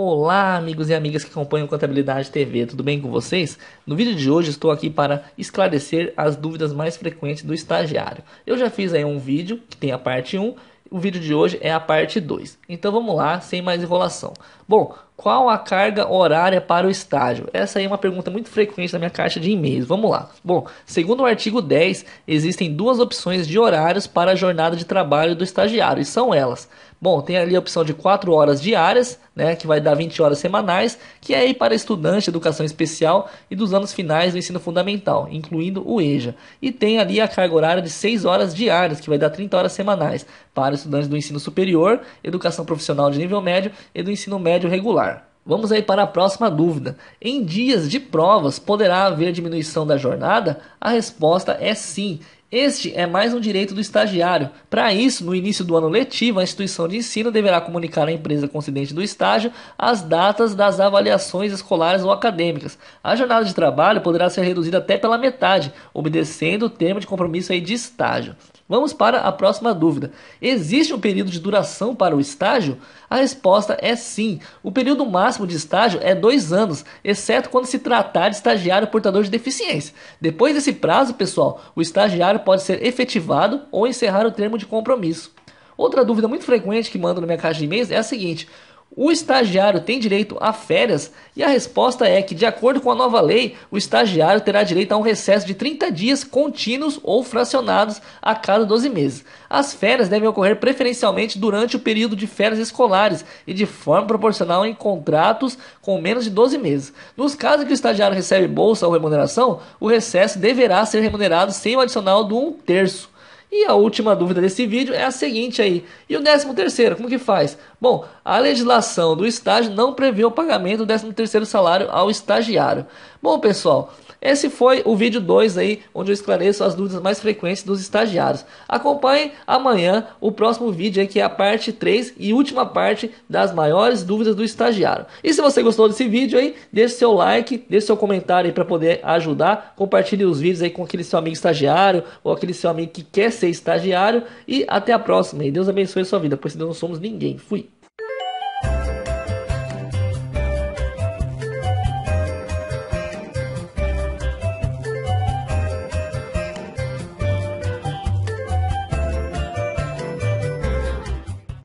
Olá, amigos e amigas que acompanham Contabilidade TV, tudo bem com vocês? No vídeo de hoje estou aqui para esclarecer as dúvidas mais frequentes do estagiário. Eu já fiz aí um vídeo que tem a parte 1, o vídeo de hoje é a parte 2. Então vamos lá, sem mais enrolação. Bom, qual a carga horária para o estágio? Essa aí é uma pergunta muito frequente na minha caixa de e-mails. Vamos lá. Bom, segundo o artigo 10, existem duas opções de horários para a jornada de trabalho do estagiário, e são elas. Bom, tem ali a opção de 4 horas diárias, né, que vai dar 20 horas semanais, que é aí para estudante, educação especial e dos anos finais do ensino fundamental, incluindo o EJA. E tem ali a carga horária de 6 horas diárias, que vai dar 30 horas semanais, para estudantes do ensino superior, educação profissional de nível médio e do ensino médio regular. Vamos aí para a próxima dúvida. Em dias de provas, poderá haver diminuição da jornada? A resposta é sim. Este é mais um direito do estagiário. Para isso, no início do ano letivo, a instituição de ensino deverá comunicar à empresa concedente do estágio as datas das avaliações escolares ou acadêmicas. A jornada de trabalho poderá ser reduzida até pela metade, obedecendo o termo de compromisso aí de estágio. Vamos para a próxima dúvida. Existe um período de duração para o estágio? A resposta é sim. O período máximo de estágio é dois anos, exceto quando se tratar de estagiário portador de deficiência. Depois desse prazo, pessoal, o estagiário pode ser efetivado ou encerrar o termo de compromisso. Outra dúvida muito frequente que manda na minha caixa de e-mails é a seguinte: o estagiário tem direito a férias? E a resposta é que, de acordo com a nova lei, o estagiário terá direito a um recesso de 30 dias contínuos ou fracionados a cada 12 meses. As férias devem ocorrer preferencialmente durante o período de férias escolares e de forma proporcional em contratos com menos de 12 meses. Nos casos em que o estagiário recebe bolsa ou remuneração, o recesso deverá ser remunerado sem o adicional do um terço. E a última dúvida desse vídeo é a seguinte aí. E o 13 terceiro, como que faz? Bom, a legislação do estágio não prevê o pagamento do 13 terceiro salário ao estagiário. Bom, pessoal, esse foi o vídeo 2 aí, onde eu esclareço as dúvidas mais frequentes dos estagiários. Acompanhe amanhã o próximo vídeo aí, que é a parte 3 e última parte das maiores dúvidas do estagiário. E se você gostou desse vídeo aí, deixe seu like, deixe seu comentário aí para poder ajudar, compartilhe os vídeos aí com aquele seu amigo estagiário ou aquele seu amigo que quer ser estagiário e até a próxima. E Deus abençoe a sua vida, pois não somos ninguém. Fui.